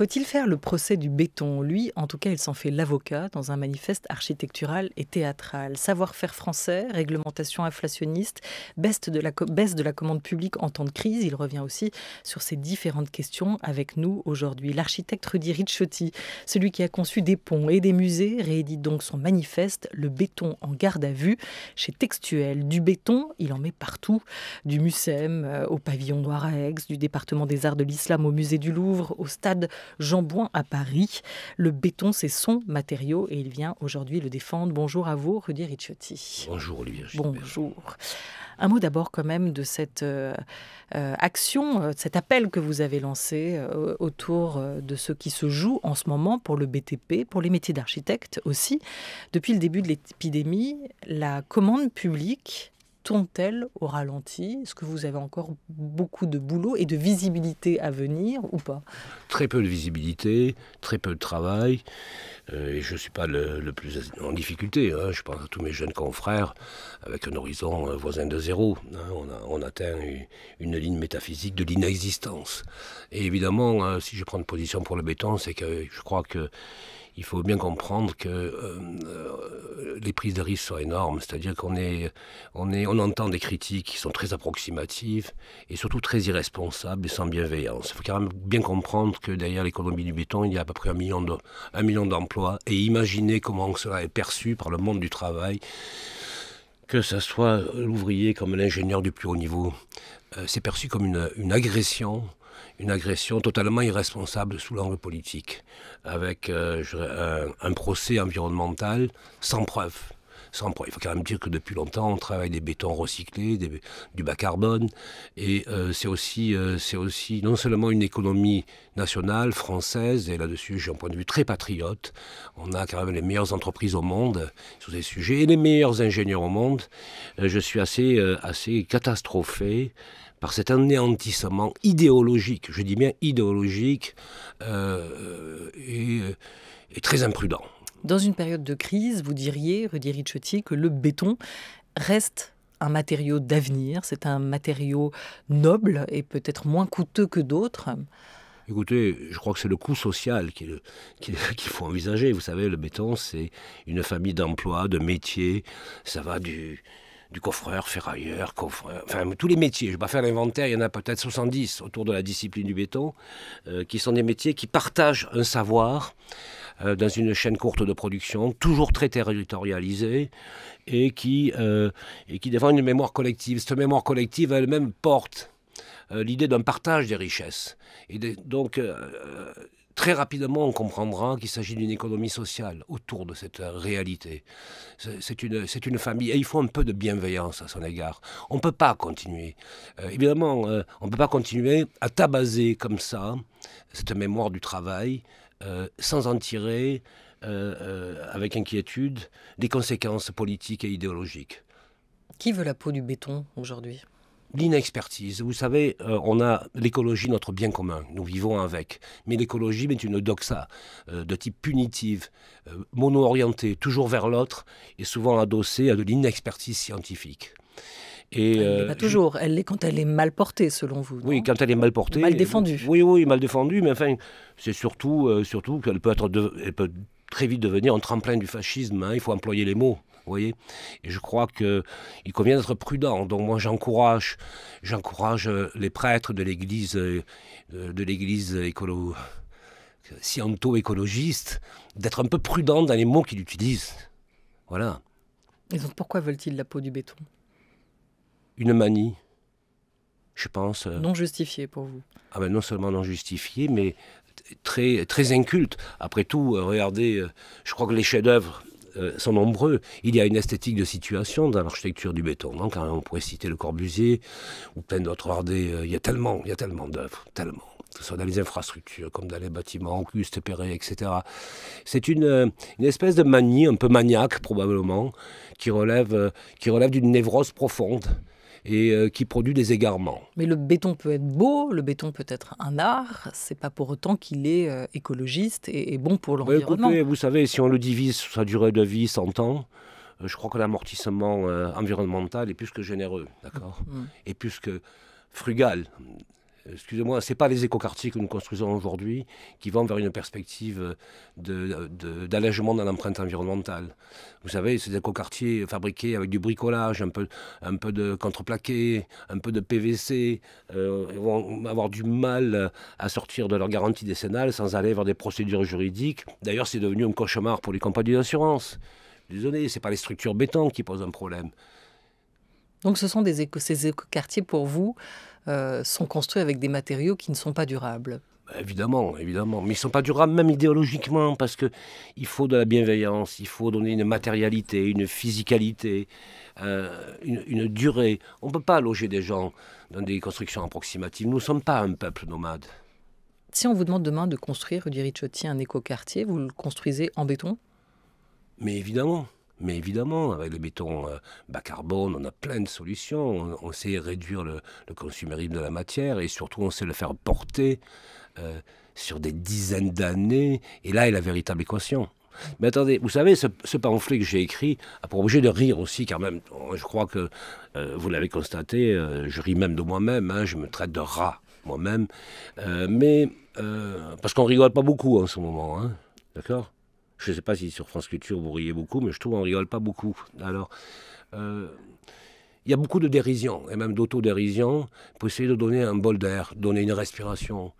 Faut-il faire le procès du béton Lui, en tout cas, il s'en fait l'avocat dans un manifeste architectural et théâtral. Savoir-faire français, réglementation inflationniste, baisse de, la de la commande publique en temps de crise. Il revient aussi sur ces différentes questions avec nous aujourd'hui. L'architecte Rudy Ricciotti, celui qui a conçu des ponts et des musées, réédite donc son manifeste Le béton en garde à vue chez Textuel. Du béton, il en met partout, du Mucem euh, au pavillon noir du département des arts de l'islam au musée du Louvre, au stade Jean Bouin à Paris. Le béton, c'est son matériau et il vient aujourd'hui le défendre. Bonjour à vous, Rudy Ricciotti. Bonjour, Olivier. Bonjour. Un mot d'abord quand même de cette euh, euh, action, action, euh, cet appel que vous avez lancé autour de ce qui se joue en ce moment pour le BTP, pour les métiers d'architecte aussi. Depuis le début de l'épidémie, la commande publique tourne-t-elle au ralenti Est-ce que vous avez encore beaucoup de boulot et de visibilité à venir ou pas Très peu de visibilité, très peu de travail. Euh, et je ne suis pas le, plus en difficulté. Hein. Je pense à tous mes jeunes confrères avec un horizon euh, voisin de zéro. Hein. On, atteint une, ligne métaphysique de l'inexistence. Et évidemment, euh, si je prends une position pour le béton, c'est que je crois que il faut bien comprendre que euh, les prises de risque sont énormes. C'est-à-dire qu'on est, on est, on entend des critiques qui sont très approximatives et surtout très irresponsables et sans bienveillance. Il faut quand même bien comprendre que derrière l'économie du béton, il y a à peu près un million, de, million d'emplois et imaginez comment cela est perçu par le monde du travail que ce soit l'ouvrier comme l'ingénieur du plus haut niveau, euh, c'est perçu comme une, une agression une agression totalement irresponsable sous l'angle politique, avec euh, un, procès environnemental sans preuve. Sans preuve. Il faut quand même dire que depuis longtemps, on travaille des bétons recyclés, du bas carbone. Et euh, c'est aussi, euh, c'est aussi non seulement une économie nationale, française, et là-dessus, j'ai un point de vue très patriote. On a quand même les meilleures entreprises au monde sur ces sujets et les meilleurs ingénieurs au monde. je suis assez, assez catastrophé par cet anéantissement idéologique, je dis bien idéologique, euh, euh, et, très imprudent. Dans une période de crise, vous diriez, Rudy que le béton reste un matériau d'avenir, c'est un matériau noble et peut-être moins coûteux que d'autres. Écoutez, je crois que c'est le coût social qu'il faut envisager. Vous savez, le béton, c'est une famille d'emplois, de métiers. Ça va du, du coffreur, ferrailleur, coffreur, enfin tous les métiers. Je vais pas faire l'inventaire, il y en a peut-être 70 autour de la discipline du béton, euh, qui sont des métiers qui partagent un savoir euh, dans une chaîne courte de production, toujours très territorialisée, et qui, euh, et qui défend une mémoire collective. Cette mémoire collective elle-même porte l'idée d'un partage des richesses. Et donc, Très rapidement, on comprendra qu'il s'agit d'une économie sociale autour de cette réalité. C'est une, une, famille et il faut un peu de bienveillance à son égard. On ne peut pas continuer. Euh, évidemment, euh, on ne peut pas continuer à tabasser comme ça cette mémoire du travail euh, sans en tirer avec inquiétude des conséquences politiques et idéologiques. Qui veut la peau du béton aujourd'hui L'inexpertise, vous savez, euh, on a l'écologie, notre bien commun, nous vivons avec. Mais l'écologie est une doxa euh, de type punitive, euh, mono-orientée, toujours vers l'autre, et souvent adossée à de l'inexpertise scientifique. Et euh, pas toujours. Elle l'est quand elle est mal portée, selon vous. Oui, quand elle est mal portée. Mal défendue. Oui, oui, mal défendue. Mais enfin, c'est surtout, surtout qu'elle peut être, très vite devenir un tremplin du fascisme. Hein, il faut employer les mots voyez Et je crois qu'il convient d'être prudent. Donc moi, j'encourage, j'encourage euh, les prêtres de l'Église, euh, euh, de l'Église écolo, sciento-écologiste, d'être un peu prudent dans les mots qu'ils utilisent. Voilà. Et donc pourquoi veulent-ils la peau du béton Une manie, je pense. Non justifiée pour vous. Ah ben non seulement non justifiée, mais très, très inculte. Après tout, regardez, je crois que les chefs-d'œuvre euh, sont nombreux. Il y a une esthétique de situation dans l'architecture du béton. Hein, on pourrait citer Le Corbusier ou plein d'autres ardés. Euh, il y a tellement, il y a tellement d'œuvres, tellement. Que ce soit dans les infrastructures, comme dans les bâtiments, Auguste Perret, etc. C'est une, euh, une, espèce de manie, un peu maniaque probablement, qui relève, qui relève d'une névrose profonde et euh, qui produit des égarements. Mais le béton peut être beau, le béton peut être un art, c'est pas pour autant qu'il est euh, écologiste et, bon pour l'environnement. Écoutez, vous savez, si on le divise sur sa durée de vie, 100 ans, euh, je crois que l'amortissement environnemental est plus que généreux, d'accord mm. Et plus que frugal excusez-moi, ce n'est pas les écoquartiers que nous construisons aujourd'hui qui vont vers une perspective d'allègement de, l'empreinte environnementale. Vous savez, ces écoquartiers fabriqués avec du bricolage, un peu, un peu de contreplaqué, un peu de PVC, euh, vont avoir du mal à sortir de leur garantie décennale sans aller vers des procédures juridiques. D'ailleurs, c'est devenu un cauchemar pour les compagnies d'assurance. Désolé, ce n'est pas les structures béton qui posent un problème. Donc ce sont des éco ces écoquartiers pour vous euh, sont construits avec des matériaux qui ne sont pas durables. Bah, évidemment, évidemment. Mais ils ne sont pas durables même idéologiquement, parce qu'il faut de la bienveillance, il faut donner une matérialité, une physicalité, euh, une, durée. On ne peut pas loger des gens dans des constructions approximatives. Nous ne sommes pas un peuple nomade. Si on vous demande demain de construire, Rudy Ricciotti, un écoquartier, vous le construisez en béton Mais évidemment. Mais évidemment, avec le béton euh, bas carbone, on a plein de solutions. On, sait réduire le, le, consumérisme de la matière et surtout on sait le faire porter euh, sur des dizaines d'années. Et là est la véritable équation. Mais attendez, vous savez, ce, ce pamphlet que j'ai écrit a pour objet de rire aussi, car même, oh, je crois que euh, vous l'avez constaté, je ris même de moi-même, hein, je me traite de rat moi-même. mais parce qu'on rigole pas beaucoup en ce moment, hein, d'accord je ne sais pas si sur France Culture vous riez beaucoup, mais je trouve qu'on rigole pas beaucoup. Alors, euh, il y a beaucoup de dérision, et même d'autodérision, pour essayer de donner un bol d'air, donner une respiration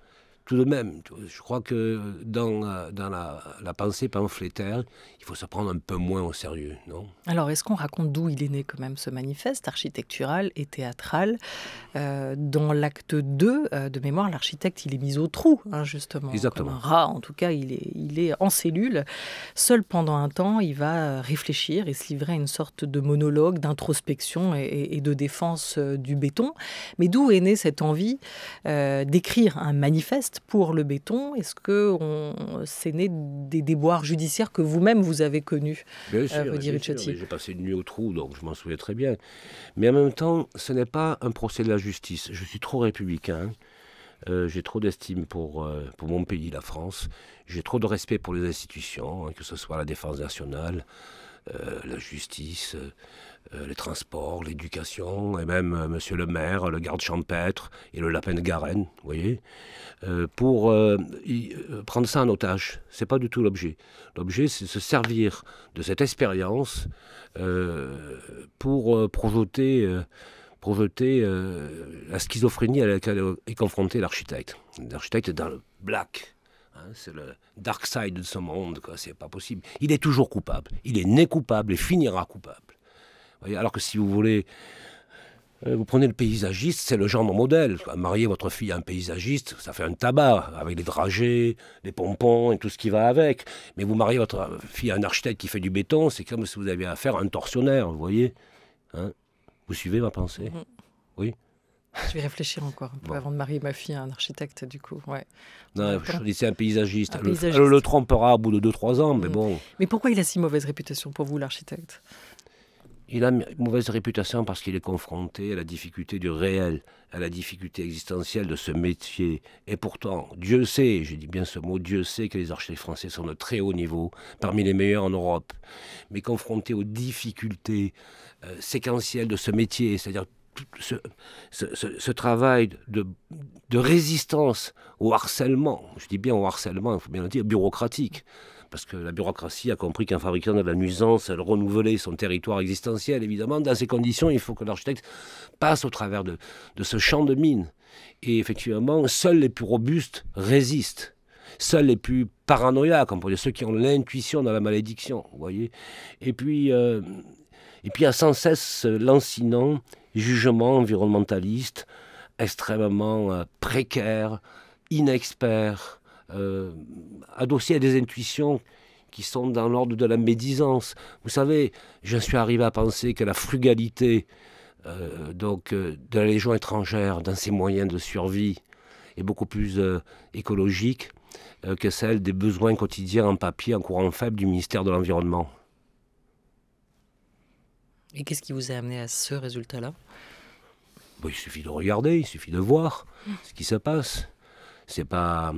tout de même, je crois que dans, euh, la, pensée pamphlétaire, il faut se prendre un peu moins au sérieux, non Alors, est-ce qu'on raconte d'où il est né quand même ce manifeste architectural et théâtral euh, Dans l'acte 2 euh, de mémoire, l'architecte, il est mis au trou, hein, justement. Exactement. un rat, en tout cas, il est, il est en cellule. Seul pendant un temps, il va réfléchir et se livrer à une sorte de monologue, d'introspection et, de défense du béton. Mais d'où est née cette envie d'écrire un manifeste pour le béton Est-ce que c'est né des déboires judiciaires que vous-même vous avez connus, bien euh, sûr, J'ai passé une nuit au trou, donc je m'en souviens très bien. Mais en même temps, ce n'est pas un procès de la justice. Je suis trop républicain. Euh, j'ai trop d'estime pour, euh, pour mon pays, la France. J'ai trop de respect pour les institutions, hein, que ce soit la défense nationale, la justice, euh, les transports, l'éducation, et même euh, Monsieur le maire, le garde champêtre et le lapin de Garenne, vous voyez, euh, pour prendre ça en otage. C'est pas du tout l'objet. L'objet, c'est se servir de cette expérience pour projeter projeter la schizophrénie à laquelle est confronté l'architecte. L'architecte est dans le black, hein, c'est le dark side de ce monde, ce c'est pas possible. Il est toujours coupable, il est né coupable et finira coupable. Alors que si vous voulez, euh, vous prenez le paysagiste, c'est le genre de modèle. Marier votre fille à un paysagiste, ça fait un tabac, avec les dragées, les pompons et tout ce qui va avec. Mais vous mariez votre fille à un architecte qui fait du béton, c'est comme si vous aviez affaire à un tortionnaire, vous voyez hein. Vous suivez ma pensée mhm. Oui je vais réfléchir encore un peu avant de marier ma fille à un architecte, du coup. Non, c'est un paysagiste. le, trompera au bout de 2-3 ans, mais mhm. bon. Mais pourquoi il a si mauvaise réputation pour vous, l'architecte il a une mauvaise réputation parce qu'il est confronté à la difficulté du réel, à la difficulté existentielle de ce métier. Et pourtant, Dieu sait, je dis bien ce mot, Dieu sait que les architectes français sont de très haut niveau, parmi les meilleurs en Europe. Mais confronté aux difficultés euh, séquentielles de ce métier, c'est-à-dire ce, travail de, résistance au harcèlement, je dis bien au harcèlement, il faut bien le dire, bureaucratique, parce que la bureaucratie a compris qu'un fabricant de la nuisance, elle renouvelait son territoire existentiel, évidemment. Dans ces conditions, il faut que l'architecte passe au travers de, ce champ de mines. Et effectivement, seuls les plus robustes résistent seuls les plus paranoïaques, on pour ceux qui ont l'intuition dans la malédiction, vous voyez. Et puis, il euh, et puis, à sans cesse lancinant jugement environnementaliste extrêmement euh, précaire, inexpert, euh, adossé à des intuitions qui sont dans l'ordre de la médisance. Vous savez, j'en suis arrivé à penser que la frugalité euh, donc, euh, de la Légion étrangère dans ses moyens de survie est beaucoup plus écologique que celle des besoins quotidiens en papier en courant faible du ministère de l'Environnement. Et qu'est-ce qui vous a amené à ce résultat-là bah, Il suffit de regarder, il suffit de voir ce qui se passe. C'est pas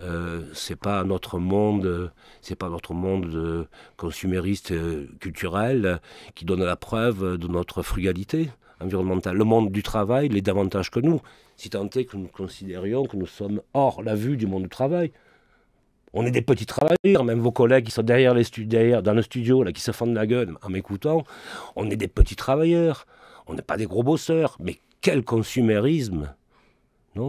euh, c'est pas notre monde, c'est pas notre monde consumériste euh, culturel euh, qui donne la preuve de notre frugalité environnementale. Le monde du travail l'est davantage que nous, si tant est que nous considérions que nous sommes hors la vue du monde du travail. On est des petits travailleurs, même vos collègues qui sont derrière les dans le studio, là, qui se font de la gueule en m'écoutant, on est des petits travailleurs, on n'est pas des gros bosseurs, mais quel consumérisme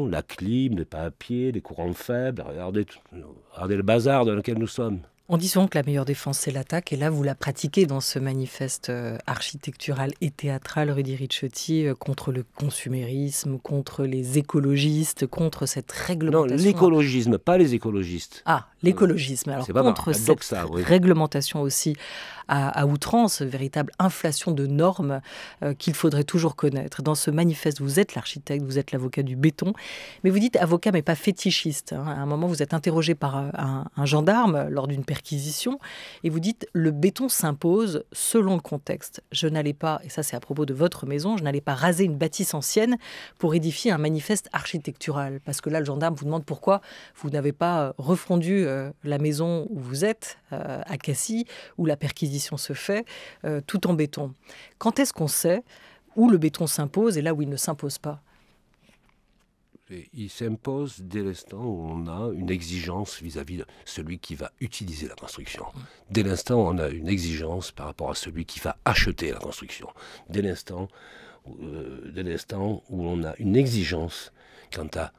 la clim, les pied, les courants faibles, regardez, le bazar dans lequel nous sommes. On dit souvent que la meilleure défense, c'est l'attaque, et là, vous la pratiquez dans ce manifeste euh, architectural et théâtral, Rudy Ricciotti, euh, contre le consumérisme, contre les écologistes, contre cette réglementation. Non, l'écologisme, pas les écologistes. Ah, l'écologisme, alors contre cette réglementation aussi à, outrance, véritable inflation de normes euh, qu'il faudrait toujours connaître. Dans ce manifeste, vous êtes l'architecte, vous êtes l'avocat du béton, mais vous dites avocat mais pas fétichiste. Hein. À un moment, vous êtes interrogé par un, un gendarme lors d'une perquisition et vous dites le béton s'impose selon le contexte. Je n'allais pas, et ça c'est à propos de votre maison, je n'allais pas raser une bâtisse ancienne pour édifier un manifeste architectural. Parce que là, le gendarme vous demande pourquoi vous n'avez pas euh, refondu euh, la maison où vous êtes euh, à Cassis, où la perquisition se fait, euh, tout en béton. Quand est-ce qu'on sait où le béton s'impose et là où il ne s'impose pas il s'impose dès l'instant où on a une exigence vis-à-vis de celui qui va utiliser la construction. Dès l'instant où on a une exigence par rapport à celui qui va acheter la construction. Dès l'instant euh, où on a une exigence quant à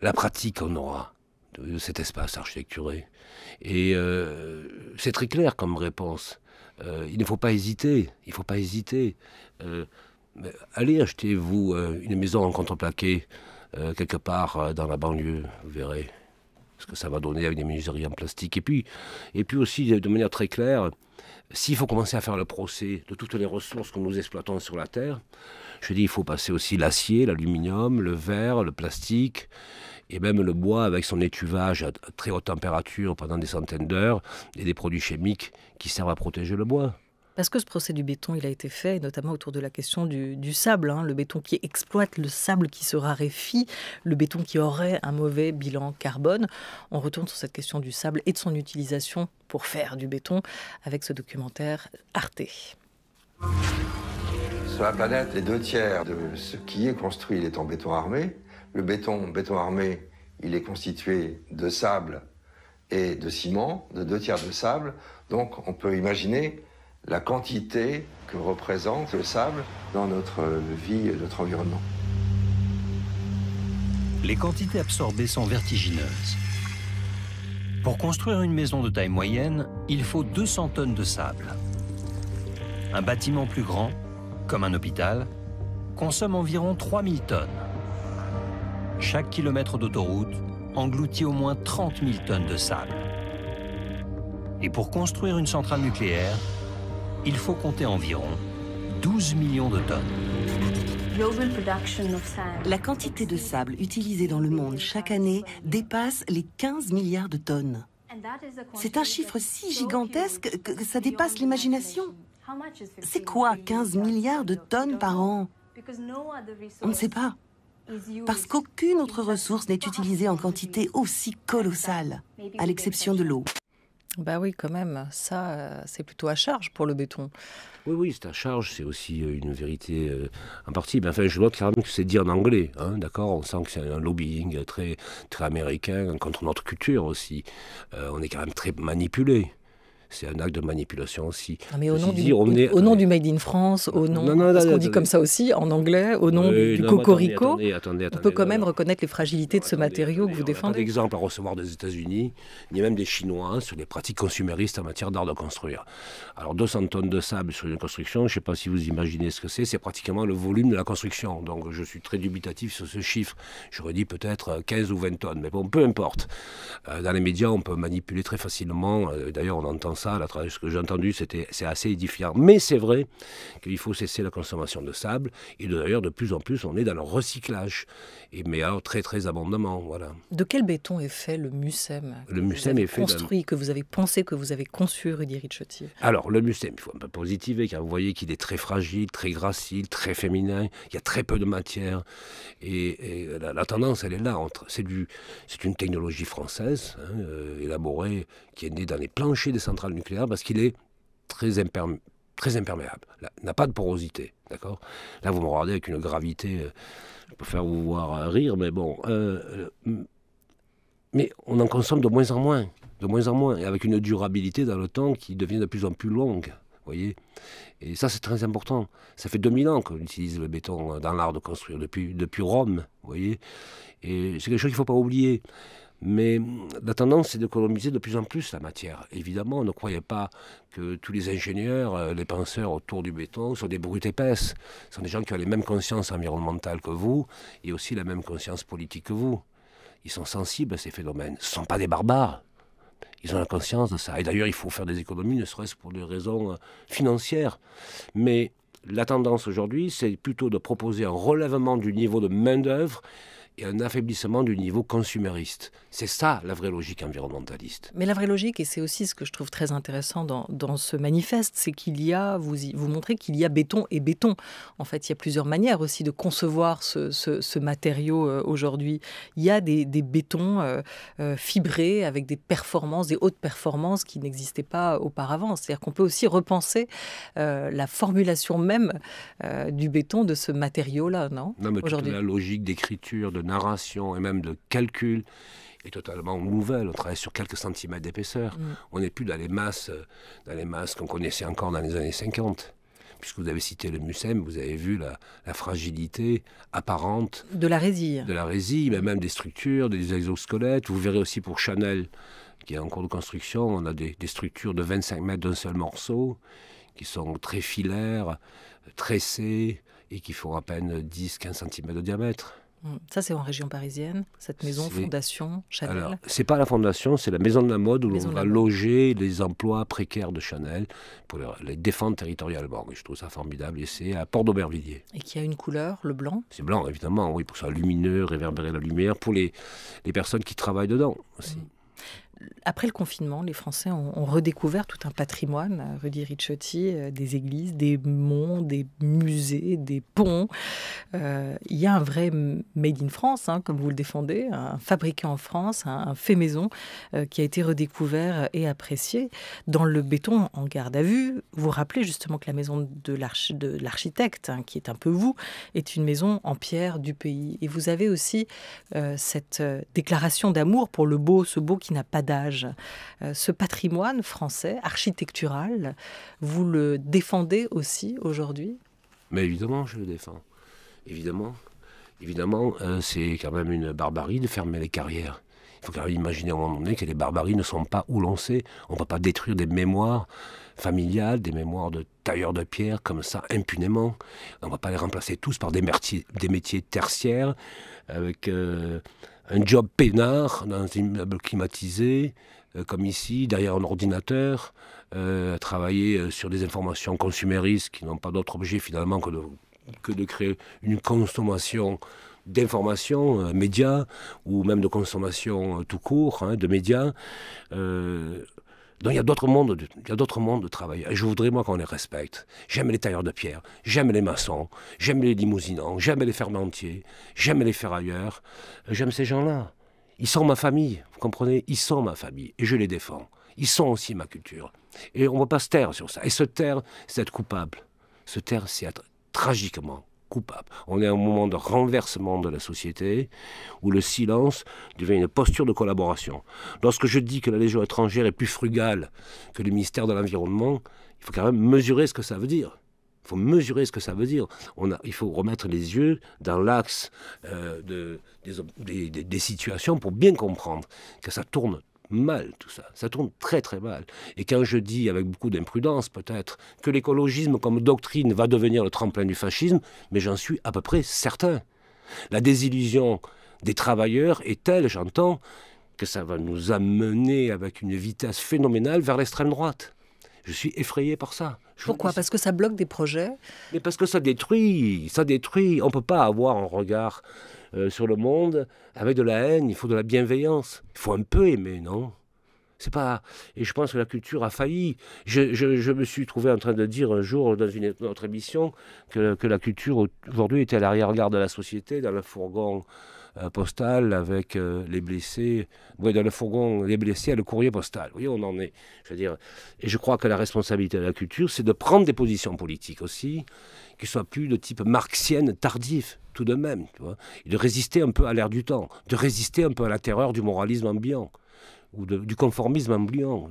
la pratique qu'on aura de cet espace architecturé. Et euh, c'est très clair comme réponse. Euh, il ne faut pas hésiter, il ne faut pas hésiter. Euh, allez achetez vous, une maison en contreplaqué, quelque part dans la banlieue, vous verrez ce que ça va donner avec des menuiseries en plastique. Et puis, et puis aussi, de manière très claire, s'il faut commencer à faire le procès de toutes les ressources que nous exploitons sur la Terre, je dis il faut passer aussi l'acier, l'aluminium, le verre, le plastique, et même le bois, avec son étuvage à très haute température pendant des centaines d'heures, et des produits chimiques qui servent à protéger le bois. Parce que ce procès du béton, il a été fait, notamment autour de la question du, sable, hein. le béton qui exploite, le sable qui se raréfie, le béton qui aurait un mauvais bilan carbone. On retourne sur cette question du sable et de son utilisation pour faire du béton avec ce documentaire Arte. Sur la planète, les deux tiers de ce qui est construit est en béton armé. Le béton, béton armé, il est constitué de sable et de ciment, de deux tiers de sable. Donc on peut imaginer la quantité que représente le sable dans notre vie et notre environnement. Les quantités absorbées sont vertigineuses. Pour construire une maison de taille moyenne, il faut 200 tonnes de sable. Un bâtiment plus grand, comme un hôpital, consomme environ 3000 tonnes. Chaque kilomètre d'autoroute engloutit au moins 30 000 tonnes de sable. Et pour construire une centrale nucléaire, il faut compter environ 12 millions de tonnes. La quantité de sable utilisée dans le monde chaque année dépasse les 15 milliards de tonnes. C'est un chiffre si gigantesque que ça dépasse l'imagination. C'est quoi 15 milliards de tonnes par an On ne sait pas parce qu'aucune autre ressource n'est utilisée en quantité aussi colossale, à l'exception de l'eau. Bah oui, quand même, ça, euh, c'est plutôt à charge pour le béton. Oui, oui, c'est à charge, c'est aussi euh, une vérité euh, en partie. Mais enfin, je vois clairement que c'est dit en anglais, hein, d'accord On sent que c'est un lobbying très, très américain contre notre culture aussi. on est quand même très manipulé c'est un acte de manipulation aussi. mais au nom, du, Made in France, au nom. Non, non, parce qu'on dit comme ça aussi, en anglais, au nom du, cocorico. on peut quand même reconnaître les fragilités de ce matériau que vous défendez. Un exemple à recevoir des États-Unis, il y a même des Chinois hein, sur les pratiques consuméristes en matière d'art de construire. Alors 200 tonnes de sable sur une construction, je ne sais pas si vous imaginez ce que c'est, c'est pratiquement le volume de la construction. Donc je suis très dubitatif sur ce chiffre. J'aurais dit peut-être 15 euh, ou 20 tonnes, mais bon, peu importe. Euh, dans les médias, on peut manipuler très facilement. Euh, d'ailleurs, on entend ça, travers ce que j'ai entendu, c'était, c'est assez édifiant. Mais c'est vrai qu'il faut cesser la consommation de sable. Et d'ailleurs, de plus en plus, on est dans le recyclage. Et, mais très, très abondamment. Voilà. De quel béton est fait le MUSEM Le MUSEM est Construit, que vous avez pensé, que vous avez conçu, Rudy Ricciotti Alors, le MUSEM, il faut un peu positiver, car vous voyez qu'il est très fragile, très gracile, très féminin. Il y a très peu de matière. Et, la, tendance, elle est là. Entre, c'est, c'est une technologie française, hein, euh, élaborée qui est né dans les planchers des centrales nucléaires parce qu'il est très, imperméable, très imperméable, n'a pas de porosité. D'accord Là, vous me regardez avec une gravité, euh, je peux faire vous voir euh, rire, mais bon. Euh, mais on en consomme de moins en moins, de moins en moins, et avec une durabilité dans le temps qui devient de plus en plus longue. Voyez et ça, c'est très important. Ça fait 2000 ans qu'on utilise le béton dans l'art de construire, depuis, depuis Rome. voyez et c'est quelque chose qu'il ne faut pas oublier. Mais hum, la tendance, c'est d'économiser de plus en plus la matière. Évidemment, ne croyez pas que tous les ingénieurs, euh, les penseurs autour du béton sont des brutes épaisses. Ce sont des gens qui ont les mêmes consciences environnementales que vous et aussi la même conscience politique que vous. Ils sont sensibles à ces phénomènes. Ce ne sont pas des barbares. Ils ont la conscience de ça. Et d'ailleurs, il faut faire des économies, ne serait-ce pour des raisons euh, financières. Mais la tendance aujourd'hui, c'est plutôt de proposer un relèvement du niveau de main-d'œuvre et un affaiblissement du niveau consumériste. C'est ça la vraie logique environnementaliste. Mais la vraie logique, et c'est aussi ce que je trouve très intéressant dans, ce manifeste, c'est qu'il y a, vous, vous montrez qu'il y a béton et béton. En fait, il y a plusieurs manières aussi de concevoir ce, matériau euh, aujourd'hui. Il y a des, bétons euh, euh, fibrés avec des performances, des hautes performances qui n'existaient pas auparavant. C'est-à-dire qu'on peut aussi repenser la formulation même du béton de ce matériau-là, non Non, mais toute la logique d'écriture, de de narration et même de calcul est totalement nouvelle. On travaille sur quelques centimètres d'épaisseur. Mm. On n'est plus dans les masses, euh, dans les masses qu'on connaissait encore dans les années 50 puisque vous avez cité le MUSEM, vous avez vu la, fragilité apparente de la résille. De la résille, mais même des structures, des exosquelettes. Vous verrez aussi pour Chanel, qui est en cours de construction, on a des, des structures de 25 mètres d'un seul morceau, qui sont très filaires, tressées, et qui font à peine 10-15 cm de diamètre. Mm. Ça, c'est en région parisienne, cette maison Fondation Chanel. Alors, c'est pas la Fondation, c'est la Maison de la Mode où l'on va loger les emplois précaires de Chanel pour les défendre territorialement. je trouve ça formidable et c'est à Port-d'Aubervilliers. Et qui a une couleur, le blanc C'est blanc, évidemment, oui, pour que ça lumineux, réverbérer la lumière, pour les, personnes qui travaillent dedans aussi. Mm après le confinement, les Français ont, redécouvert tout un patrimoine, euh, Rudy Ricciotti, euh, des églises, des monts, des musées, des ponts. Euh, il y a un vrai made in France, hein, comme vous le défendez, un fabriqué en France, un, fait maison qui a été redécouvert et apprécié. Dans le béton en garde à vue, vous rappelez justement que la maison de l'architecte, hein, qui est un peu vous, est une maison en pierre du pays. Et vous avez aussi cette déclaration d'amour pour le beau, ce beau qui n'a pas euh, ce patrimoine français, architectural, vous le défendez aussi aujourd'hui Mais évidemment, je le défends. Évidemment. Évidemment, hein, c'est quand même une barbarie de fermer les carrières. Il faut quand même imaginer à un moment donné que les barbaries ne sont pas où l'on sait. On ne va pas détruire des mémoires familiales, des mémoires de tailleurs de pierre comme ça, impunément. On ne va pas les remplacer tous par des, des métiers tertiaires, avec euh, un job peinard dans un immeuble climatisé, euh, comme ici, derrière un ordinateur, euh, travailler euh, sur des informations consuméristes qui n'ont pas d'autre objet finalement que de, créer une consommation d'informations, médias, ou même de consommation tout court, hein, de médias. Donc il y a d'autres mondes, de, il y a d'autres mondes de travail. je voudrais moi qu'on les respecte. J'aime les tailleurs de pierre, j'aime les maçons, j'aime les limousinants, j'aime les fermentiers, j'aime les ferrailleurs, j'aime ces gens-là. Ils sont ma famille, vous comprenez Ils sont ma famille et je les défends. Ils sont aussi ma culture. Et on ne va pas se taire sur ça. Et se taire, c'est être coupable. Se taire, c'est être tragiquement coupable. On est à un moment de renversement de la société où le silence devient une posture de collaboration. Lorsque je dis que la Légion étrangère est plus frugale que le ministère de l'Environnement, il faut quand même mesurer ce que ça veut dire. Il faut mesurer ce que ça veut dire. il faut remettre les yeux dans l'axe euh, des situations pour bien comprendre que ça tourne mal tout ça. Ça tourne très très mal. Et quand je dis, avec beaucoup d'imprudence peut-être, que l'écologisme comme doctrine va devenir le tremplin du fascisme, mais j'en suis à peu près certain. La désillusion des travailleurs est telle, j'entends, que ça va nous amener avec une vitesse phénoménale vers l'extrême droite. Je suis effrayé par ça. Pourquoi Parce que ça bloque des projets Mais parce que ça détruit, ça détruit. On ne peut pas avoir un regard euh, sur le monde, avec de la haine, il faut de la bienveillance. Il faut un peu aimer, non c'est pas. Et je pense que la culture a failli. Je, me suis trouvé en train de dire un jour dans une autre émission que, que la culture aujourd'hui était à l'arrière-garde de la société, dans le fourgon euh, postal avec euh, les blessés, ouais, dans le fourgon, les blessés à le courrier postal. Oui, on en est. Je veux dire, et je crois que la responsabilité de la culture, c'est de prendre des positions politiques aussi, qui soient plus de type marxienne tardif, tout de même, et de résister un peu à l'air du temps, de résister un peu à la terreur du moralisme ambiant ou du conformisme ambiant.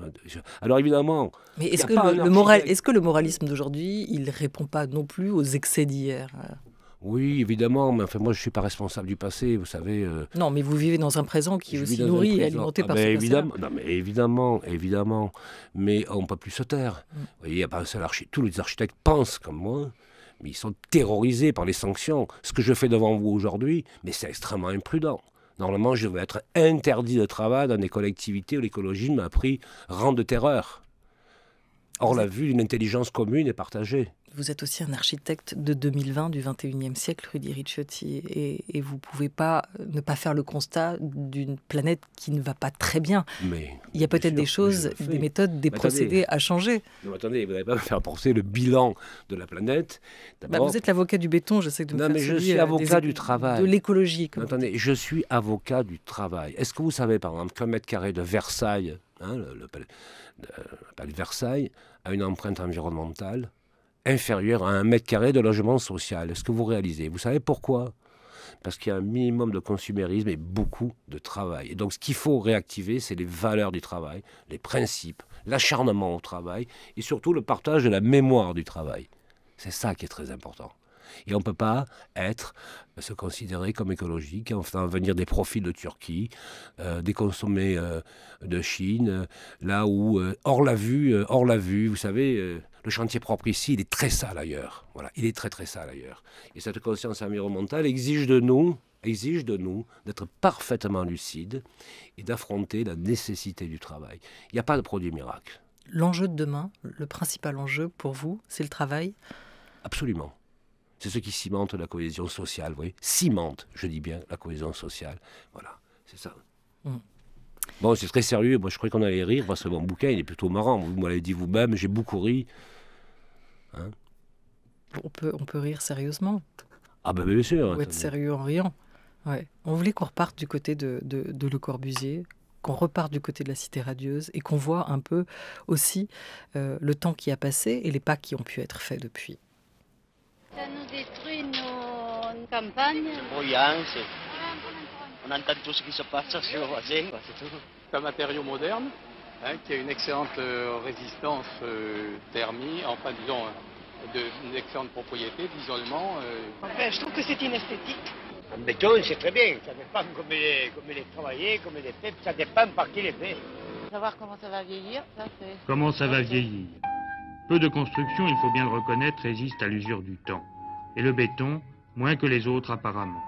Alors évidemment. Mais est-ce que, le, que le moralisme d'aujourd'hui, il ne répond pas non plus aux excès d'hier euh oui, évidemment, mais enfin, moi, je ne suis pas responsable du passé, vous savez. Euh, non, mais vous vivez dans un présent qui est aussi nourri et alimenté ah, par ben, ce évidemment, non, mais évidemment, évidemment. Mais on ne peut plus se taire. Mm. Vous voyez, il a pas Tous les architectes pensent comme moi, mais ils sont terrorisés par les sanctions. Ce que je fais devant vous aujourd'hui, mais c'est extrêmement imprudent. Normalement, je vais être interdit de travail dans des collectivités où l'écologie m'a pris rang de terreur. Or, la vue d'une intelligence commune est partagée vous êtes aussi un architecte de 2020, du 21e siècle, Rudy Ricciotti, et, vous ne pouvez pas euh, ne pas faire le constat d'une planète qui ne va pas très bien. Mais, Il y a peut-être des choses, des méthodes, des procédés à changer. Non, attendez, vous n'allez pas me faire penser le bilan de la planète. Bah, vous êtes l'avocat du béton, je sais que de me Non, mais je suis euh, avocat du travail. De l'écologie. Attendez, je suis avocat du travail. Est-ce que vous savez, par exemple, qu'un mètre carré de Versailles, hein, le, euh, de Versailles, a une empreinte environnementale inférieur à un mètre carré de logement social. Est-ce que vous réalisez Vous savez pourquoi Parce qu'il y a un minimum de consumérisme et beaucoup de travail. Et donc ce qu'il faut réactiver, c'est les valeurs du travail, les principes, l'acharnement au travail et surtout le partage de la mémoire du travail. C'est ça qui est très important. Et on ne peut pas être, euh, se considérer comme écologique en faisant venir des profits de Turquie, euh, des consommés euh, de Chine, là où, hors la vue, hors la vue, vous savez, le chantier propre ici, il est très sale ailleurs. Voilà, il est très très sale ailleurs. Et cette conscience environnementale exige de nous, exige de nous d'être parfaitement lucides et d'affronter la nécessité du travail. Il n'y a pas de produit miracle. L'enjeu de demain, le principal enjeu pour vous, c'est le travail Absolument. C'est ce qui cimente la cohésion sociale, vous voyez Cimente, je dis bien, la cohésion sociale. Voilà, c'est ça. Mm. Bon, c'est très sérieux. Moi, je croyais qu'on allait rire parce que mon bouquin, il est plutôt marrant. Vous m'avez dit vous-même, j'ai beaucoup ri. Hein on, peut, on peut rire sérieusement. Ah, ben bien sûr. Ou être sérieux en riant. On voulait qu'on reparte du côté de, Le Corbusier, qu'on reparte du côté de la Cité radieuse et qu'on voit un peu aussi euh, le temps qui a passé et les pas qui ont pu être faits depuis. Ça nous détruit nos campagnes. C'est on entend tout ce qui se passe sur le voisin, bah, c'est un matériau moderne hein, qui a une excellente euh, résistance euh, thermique, enfin disons, euh, une excellente propriété d'isolement. je trouve que c'est inesthétique. esthétique. béton, c'est très bien, ça dépend comme il est, comme il est travaillé, comme il est fait, ça dépend par qui il est fait. Savoir comment ça va vieillir, ça Comment ça va vieillir Peu de constructions, il faut bien le reconnaître, résistent à l'usure du temps. Et le béton, moins que les autres apparemment.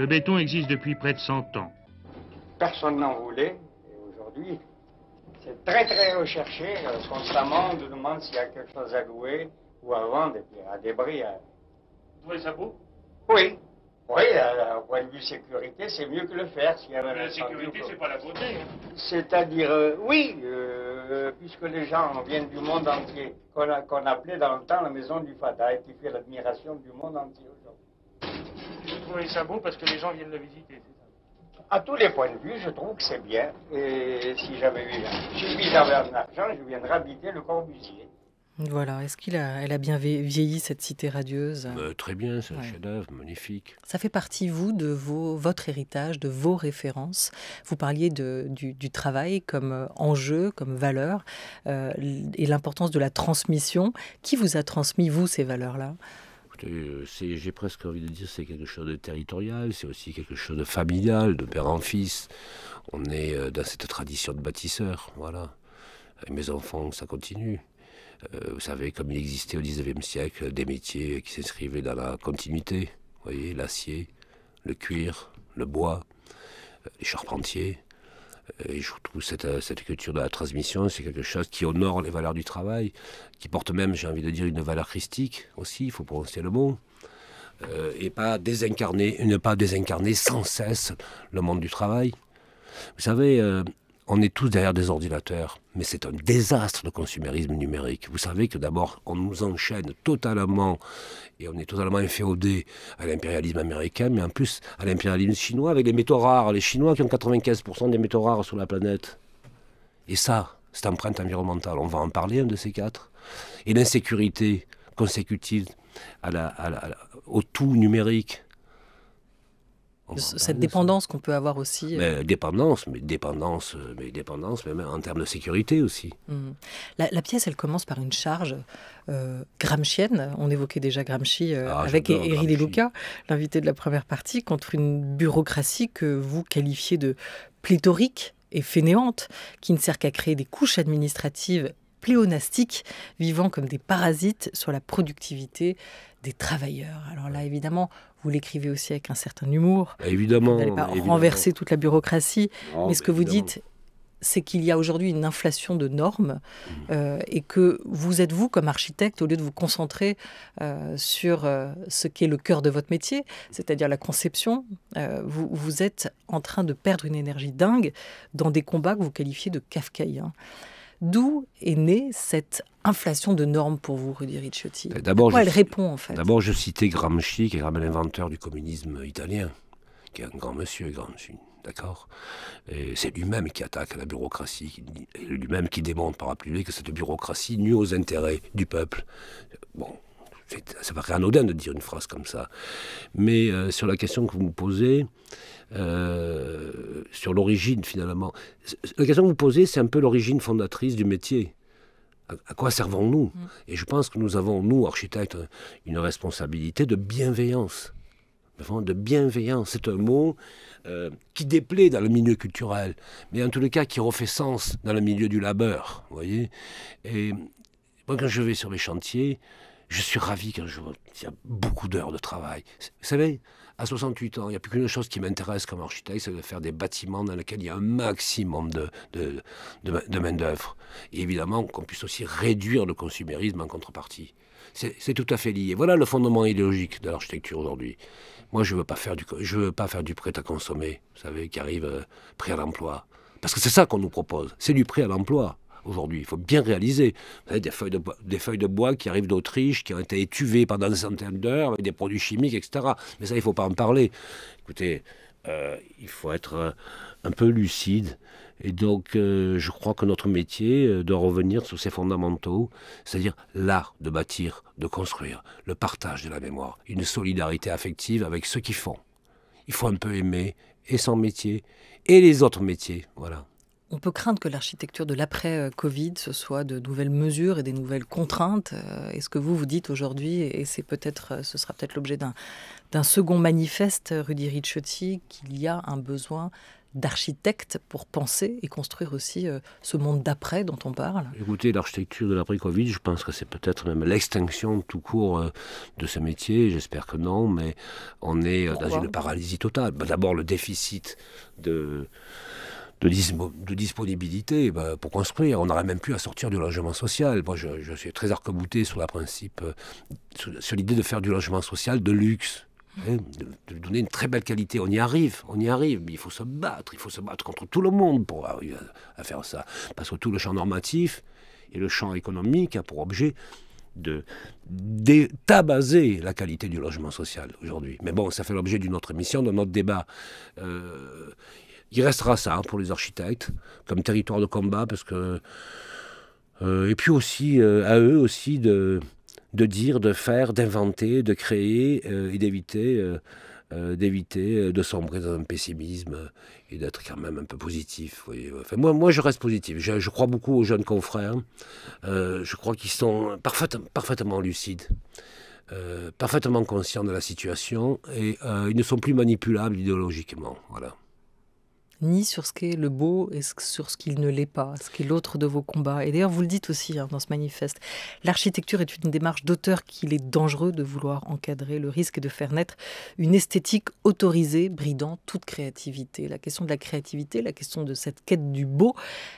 Le béton existe depuis près de 100 ans. Personne n'en voulait. Et aujourd'hui, c'est très, très recherché. Euh, constamment, on nous demande s'il y a quelque chose à louer ou à vendre, et puis à débris. Vous ça beau Oui. Oui, euh, euh, au point de vue sécurité, c'est mieux que le faire. la sécurité, c'est pas la beauté. Hein. C'est-à-dire, oui, puisque les gens viennent du monde entier, qu'on appelait dans le temps la maison du Fatah, et qui fait l'admiration du monde entier aujourd'hui parce que les gens viennent le visiter. À tous les points de vue, je trouve que c'est bien. Et si j'avais eu, si à un argent, je viendrais habiter le Corbusier. Voilà, est-ce qu'il a, elle a bien vieilli cette cité radieuse euh, Très bien, c'est un chef-d'œuvre magnifique. Ça fait partie, vous, de vos, votre héritage, de vos références. Vous parliez de, du, travail comme euh, enjeu, comme valeur, euh, et l'importance de la transmission. Qui vous a transmis, vous, ces valeurs-là euh, c'est, j'ai presque envie de dire, c'est quelque chose de territorial, c'est aussi quelque chose de familial, de père en fils. On est euh, dans cette tradition de bâtisseur, voilà. Avec mes enfants, ça continue. Euh, vous savez, comme il existait au 19e siècle, des métiers qui s'inscrivaient dans la continuité. Vous voyez, l'acier, le cuir, le bois, les charpentiers, euh, et je trouve cette, euh, cette culture de la transmission, c'est quelque chose qui honore les valeurs du travail, qui porte même, j'ai envie de dire, une valeur christique aussi, il faut prononcer le mot. Euh, et pas désincarner, ne pas désincarner sans cesse le monde du travail. Vous savez, on est tous derrière des ordinateurs, mais c'est un désastre le consumérisme numérique. Vous savez que d'abord, on nous enchaîne totalement, et on est totalement inféodé à l'impérialisme américain, mais en plus à l'impérialisme chinois avec les métaux rares, les Chinois qui ont 95% des métaux rares sur la planète. Et ça, c'est empreinte environnementale, on va en parler un de ces quatre. Et l'insécurité consécutive au tout numérique, cette dépendance qu'on peut avoir aussi. dépendance, euh. mais dépendance, mais dépendance, euh, même en termes de sécurité aussi. Hum. La, pièce, elle commence par une charge euh, gramscienne. On évoquait déjà Gramsci ah, avec Éric De l'invité de la première partie, contre une bureaucratie que vous qualifiez de pléthorique et fainéante, qui ne sert qu'à créer des couches administratives pléonastiques, vivant comme des parasites sur la productivité des travailleurs. Alors là, évidemment, vous l'écrivez aussi avec un certain humour. Bah, évidemment. Vous n'allez pas renverser toute la bureaucratie. mais ce que vous dites, c'est qu'il y a aujourd'hui une inflation de normes mmh. euh, et que vous êtes, vous, comme architecte, au lieu de vous concentrer euh, sur euh, ce qui est le cœur de votre métier, c'est-à-dire la conception, vous, vous, êtes en train de perdre une énergie dingue dans des combats que vous qualifiez de kafkaïens. D'où est née cette inflation de normes pour vous, Rudy Ricciotti euh, D'abord, elle répond en fait D'abord, je citais Gramsci, qui est l'inventeur du communisme italien, qui est un grand monsieur, Gramsci. D'accord C'est lui-même qui attaque la bureaucratie, lui-même qui démontre par que cette bureaucratie nuit aux intérêts du peuple. Bon, ça paraît anodin de dire une phrase comme ça. Mais euh, sur la question que vous me posez, euh, sur l'origine finalement, la question que vous posez, c'est un peu l'origine fondatrice du métier. À, quoi servons-nous mm. Et je pense que nous avons, nous, architectes, une responsabilité de bienveillance. de bienveillance, c'est un mot euh, qui déplaît dans le milieu culturel, mais en tous les cas qui refait sens dans le milieu du labeur, vous voyez. Et moi, quand je vais sur les chantiers, je suis ravi quand je. Il y a beaucoup d'heures de travail. Vous savez, à 68 ans, il n'y a plus qu'une chose qui m'intéresse comme architecte, c'est de faire des bâtiments dans lesquels il y a un maximum de, de, main-d'œuvre. Et évidemment, qu'on puisse aussi réduire le consumérisme en contrepartie. C'est tout à fait lié. Voilà le fondement idéologique de l'architecture aujourd'hui. Moi, je ne veux, pas faire du, veux pas faire du prêt à consommer, vous savez, qui arrive euh, prêt à l'emploi. Parce que c'est ça qu'on nous propose, c'est du prêt à l'emploi aujourd'hui. Il faut bien réaliser. Vous des feuilles de, bois, des feuilles de bois qui arrivent d'Autriche, qui ont été étuvées pendant des centaines d'heures, avec des produits chimiques, etc. Mais ça, il ne faut pas en parler. Écoutez, euh, il faut être euh, un peu lucide. Et donc, euh, je crois que notre métier doit revenir sur ses fondamentaux, c'est-à-dire l'art de bâtir, de construire, le partage de la mémoire, une solidarité affective avec ceux qui font. Il faut un peu aimer et son métier et les autres métiers. Voilà on peut craindre que l'architecture de l'après-Covid, ce soit de nouvelles mesures et des nouvelles contraintes. Euh, est-ce que vous vous dites aujourd'hui, et c'est peut-être, euh, ce sera peut-être l'objet d'un second manifeste, euh, Rudy Ricciotti, qu'il y a un besoin d'architectes pour penser et construire aussi ce monde d'après dont on parle Écoutez, l'architecture de l'après-Covid, je pense que c'est peut-être même l'extinction tout court de ce métier. J'espère que non, mais on est dans une paralysie totale. D'abord, le déficit de de, disponibilité bah, pour construire. On n'aurait même plus à sortir du logement social. Moi, je, suis très arc-bouté sur la principe, euh, sur, l'idée de faire du logement social de luxe. Hein, de, donner une très belle qualité. On y arrive, on y arrive, mais il faut se battre, il faut se battre contre tout le monde pour arriver à, faire ça. Parce que tout le champ normatif et le champ économique a pour objet de détabaser la qualité du logement social aujourd'hui. Mais bon, ça fait l'objet d'une autre émission, d'un autre débat. Euh, il restera ça pour les architectes, comme territoire de combat, parce que. Euh, et puis aussi, euh, à eux aussi de, de dire, de faire, d'inventer, de créer euh, et d'éviter. d'éviter de sombrer dans un pessimisme et d'être quand même un peu positif. Voyez. moi, moi, je reste positif. Je, crois beaucoup aux jeunes confrères. je crois qu'ils sont parfaitement parfaitement lucides. parfaitement conscients de la situation et ils ne sont plus manipulables idéologiquement. Voilà ni sur ce qu'est le beau et sur ce qu'il ne l'est pas, ce qui est l'autre de vos combats. Et d'ailleurs, vous le dites aussi hein, dans ce manifeste, l'architecture est une démarche d'auteur qu'il est dangereux de vouloir encadrer. Le risque est de faire naître une esthétique autorisée, bridant toute créativité. La question de la créativité, la question de cette quête du beau,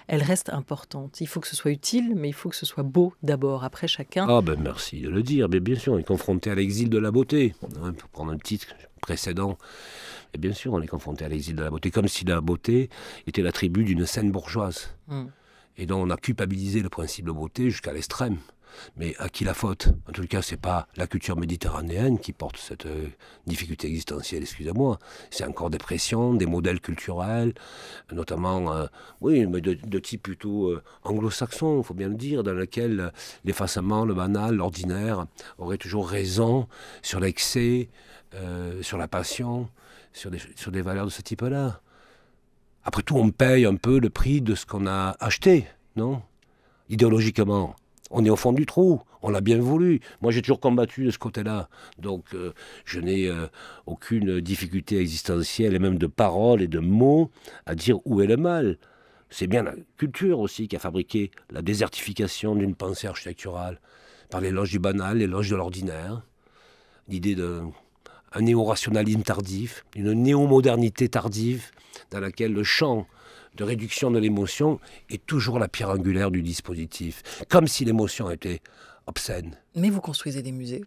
elle reste importante. Il faut que ce soit utile, mais il faut que ce soit beau d'abord. Après, chacun... Ah ben merci de le dire, mais bien sûr, on est confronté à l'exil de la beauté. On peut prendre un titre précédent et bien sûr, on est confronté à l'exil de la beauté, comme si la beauté était l'attribut d'une scène bourgeoise. Hmm. Et dont on a culpabilisé le principe de beauté jusqu'à l'extrême. Mais à qui la faute En tout cas, c'est pas la culture méditerranéenne qui porte cette euh, difficulté existentielle, excusez-moi. C'est encore des pressions, des modèles culturels, notamment, euh, oui, mais de, type plutôt euh, anglo-saxon, il faut bien le dire, dans lequel l'effacement, le banal, l'ordinaire aurait toujours raison sur l'excès, sur la passion, sur des, valeurs de ce type-là. Après tout, on paye un peu le prix de ce qu'on a acheté, non Idéologiquement. On est au fond du trou, on l'a bien voulu. Moi, j'ai toujours combattu de ce côté-là. Donc, euh, je n'ai euh, aucune difficulté existentielle, et même de parole et de mots, à dire où est le mal. C'est bien la culture aussi qui a fabriqué la désertification d'une pensée architecturale, par l'éloge du banal, l'éloge de l'ordinaire, l'idée de un néo-rationalisme tardif, une néo-modernité tardive, dans laquelle le champ de réduction de l'émotion est toujours la pierre angulaire du dispositif, comme si l'émotion était obscène. Mais vous construisez des musées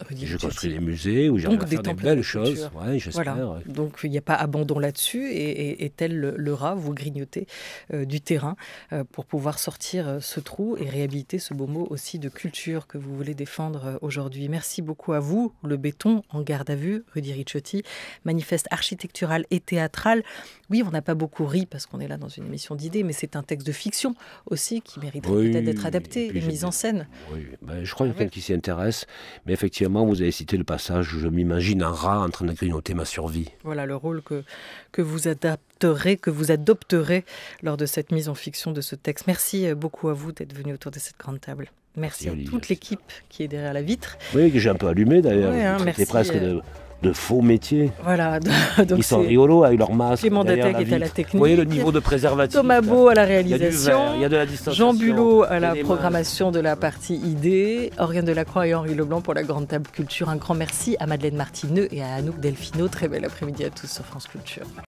ah bah, je construis des musées où j'arrive à faire des, belles choses. Donc il n'y a pas abandon là-dessus et, tel le, rat, vous grignotez euh, du terrain euh, pour pouvoir sortir euh, ce trou et réhabiliter ce beau mot aussi de culture que vous voulez défendre aujourd'hui. Merci beaucoup à vous, le béton en garde à vue, Rudy Ricciotti, manifeste architectural et théâtral. Oui, on n'a pas beaucoup ri parce qu'on est là dans une émission d'idées, mais c'est un texte de fiction aussi qui mériterait peut-être d'être adapté et, mis en scène. Oui, ben, je crois ah qu'il y a quelqu'un qui s'y intéresse, mais effectivement, vous avez cité le passage je m'imagine un rat en train de grignoter ma survie. Voilà le rôle que, que vous adapterez, que vous adopterez lors de cette mise en fiction de ce texte. Merci euh, beaucoup à vous d'être venu autour de cette grande table. Merci, à toute l'équipe qui est derrière la vitre. Oui, que j'ai un peu allumé d'ailleurs. Hein, C'est presque euh, de faux métiers. Voilà. Donc Ils sont rigolos avec leur masque. à la technique. Vous voyez le niveau de préservatif. Thomas Beau à la réalisation. Il y a, de la Jean Bulot à la programmation de la partie idée. Organe Delacroix et Henri Leblanc pour la grande table culture. Un grand merci à Madeleine Martineux et à Anouk Delfino. Très bel après-midi à tous sur France Culture.